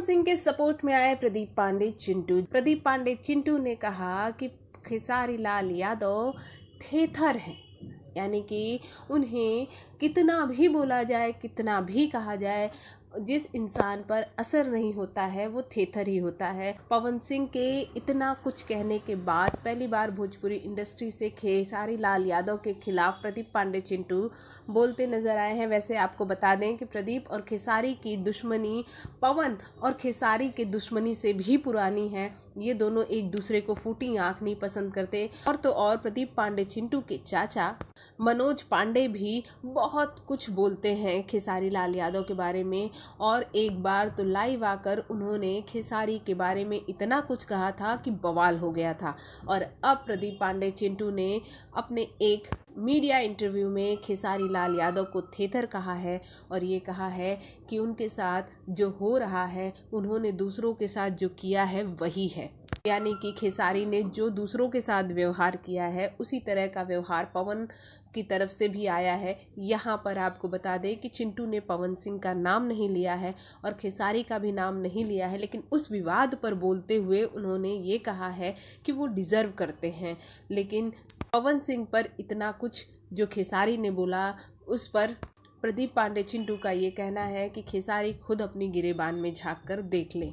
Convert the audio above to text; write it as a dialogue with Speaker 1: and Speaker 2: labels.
Speaker 1: मनमोहन सिंह के सपोर्ट में आए प्रदीप पांडे चिंटू प्रदीप पांडे चिंटू ने कहा कि खेसारी लाल यादव थेथर हैं यानी कि उन्हें कितना भी बोला जाए कितना भी कहा जाए जिस इंसान पर असर नहीं होता है वो थेथर ही होता है पवन सिंह के इतना कुछ कहने के बाद पहली बार भोजपुरी इंडस्ट्री से खेसारी लाल यादव के खिलाफ प्रदीप पांडे चिंटू बोलते नजर आए हैं वैसे आपको बता दें कि प्रदीप और खेसारी की दुश्मनी पवन और खेसारी के दुश्मनी से भी पुरानी है ये दोनों एक दूसरे को फूटी आँख नहीं पसंद करते और तो और प्रदीप पांडे चिंटू के चाचा मनोज पांडे भी बहुत कुछ बोलते हैं खेसारी लाल यादव के बारे में और एक बार तो लाइव आकर उन्होंने खेसारी के बारे में इतना कुछ कहा था कि बवाल हो गया था और अब प्रदीप पांडे चिंटू ने अपने एक मीडिया इंटरव्यू में खेसारी लाल यादव को थेतर कहा है और ये कहा है कि उनके साथ जो हो रहा है उन्होंने दूसरों के साथ जो किया है वही है यानी कि खेसारी ने जो दूसरों के साथ व्यवहार किया है उसी तरह का व्यवहार पवन की तरफ से भी आया है यहाँ पर आपको बता दें कि चिंटू ने पवन सिंह का नाम नहीं लिया है और खेसारी का भी नाम नहीं लिया है लेकिन उस विवाद पर बोलते हुए उन्होंने ये कहा है कि वो डिज़र्व करते हैं लेकिन पवन सिंह पर इतना कुछ जो खेसारी ने बोला उस पर प्रदीप पांडे चिंटू का ये कहना है कि खेसारी खुद अपनी गिरेबान में झाँक कर देख लें